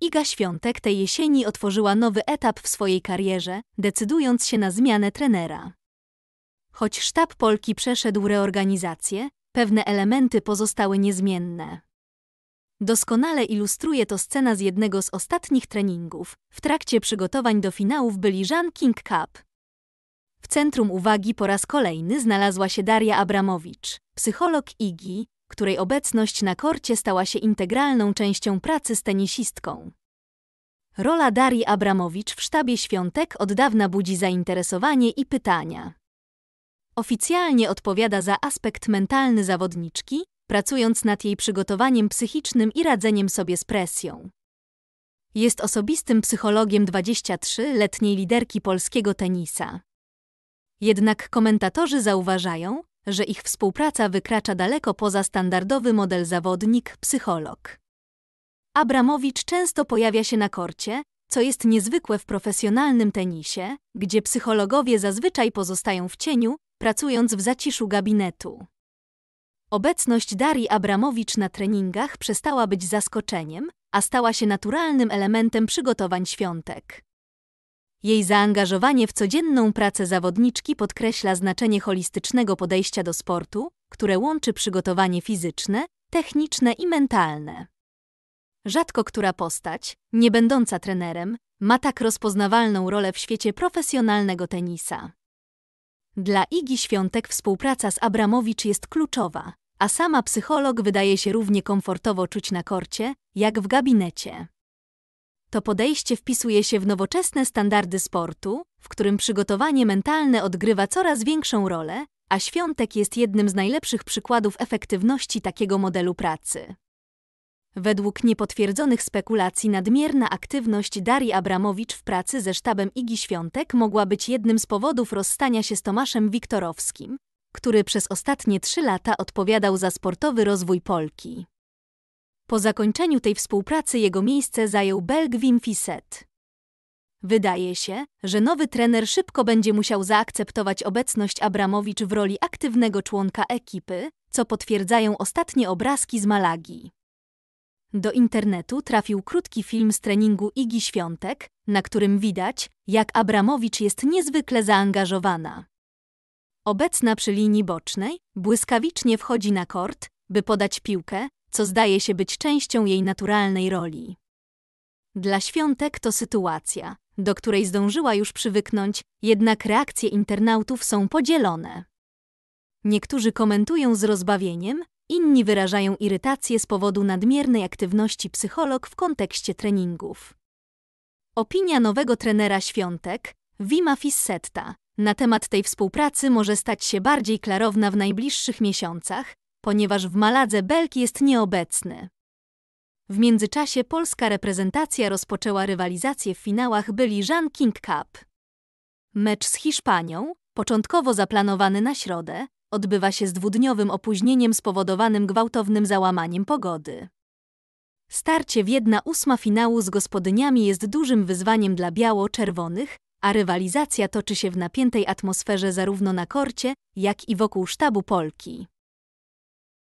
Iga Świątek tej jesieni otworzyła nowy etap w swojej karierze, decydując się na zmianę trenera. Choć sztab Polki przeszedł reorganizację, pewne elementy pozostały niezmienne. Doskonale ilustruje to scena z jednego z ostatnich treningów. W trakcie przygotowań do finałów byli Jean King Cup. W centrum uwagi po raz kolejny znalazła się Daria Abramowicz, psycholog Igi, której obecność na korcie stała się integralną częścią pracy z tenisistką. Rola Darii Abramowicz w sztabie świątek od dawna budzi zainteresowanie i pytania. Oficjalnie odpowiada za aspekt mentalny zawodniczki, pracując nad jej przygotowaniem psychicznym i radzeniem sobie z presją. Jest osobistym psychologiem 23-letniej liderki polskiego tenisa. Jednak komentatorzy zauważają, że ich współpraca wykracza daleko poza standardowy model zawodnik-psycholog. Abramowicz często pojawia się na korcie, co jest niezwykłe w profesjonalnym tenisie, gdzie psychologowie zazwyczaj pozostają w cieniu, pracując w zaciszu gabinetu. Obecność Darii Abramowicz na treningach przestała być zaskoczeniem, a stała się naturalnym elementem przygotowań świątek. Jej zaangażowanie w codzienną pracę zawodniczki podkreśla znaczenie holistycznego podejścia do sportu, które łączy przygotowanie fizyczne, techniczne i mentalne. Rzadko która postać, nie będąca trenerem, ma tak rozpoznawalną rolę w świecie profesjonalnego tenisa. Dla Igi Świątek współpraca z Abramowicz jest kluczowa, a sama psycholog wydaje się równie komfortowo czuć na korcie, jak w gabinecie to podejście wpisuje się w nowoczesne standardy sportu, w którym przygotowanie mentalne odgrywa coraz większą rolę, a Świątek jest jednym z najlepszych przykładów efektywności takiego modelu pracy. Według niepotwierdzonych spekulacji nadmierna aktywność Darii Abramowicz w pracy ze sztabem Igi Świątek mogła być jednym z powodów rozstania się z Tomaszem Wiktorowskim, który przez ostatnie trzy lata odpowiadał za sportowy rozwój Polki. Po zakończeniu tej współpracy jego miejsce zajął Belg Wim Fisset. Wydaje się, że nowy trener szybko będzie musiał zaakceptować obecność Abramowicz w roli aktywnego członka ekipy, co potwierdzają ostatnie obrazki z Malagi. Do internetu trafił krótki film z treningu Igi Świątek, na którym widać, jak Abramowicz jest niezwykle zaangażowana. Obecna przy linii bocznej, błyskawicznie wchodzi na kort, by podać piłkę, co zdaje się być częścią jej naturalnej roli. Dla świątek to sytuacja, do której zdążyła już przywyknąć, jednak reakcje internautów są podzielone. Niektórzy komentują z rozbawieniem, inni wyrażają irytację z powodu nadmiernej aktywności psycholog w kontekście treningów. Opinia nowego trenera świątek, Wima Fissetta, na temat tej współpracy może stać się bardziej klarowna w najbliższych miesiącach, ponieważ w Maladze Belk jest nieobecny. W międzyczasie polska reprezentacja rozpoczęła rywalizację w finałach byli Jean King Cup. Mecz z Hiszpanią, początkowo zaplanowany na środę, odbywa się z dwudniowym opóźnieniem spowodowanym gwałtownym załamaniem pogody. Starcie w 1-8 finału z gospodyniami jest dużym wyzwaniem dla biało-czerwonych, a rywalizacja toczy się w napiętej atmosferze zarówno na korcie, jak i wokół sztabu Polki.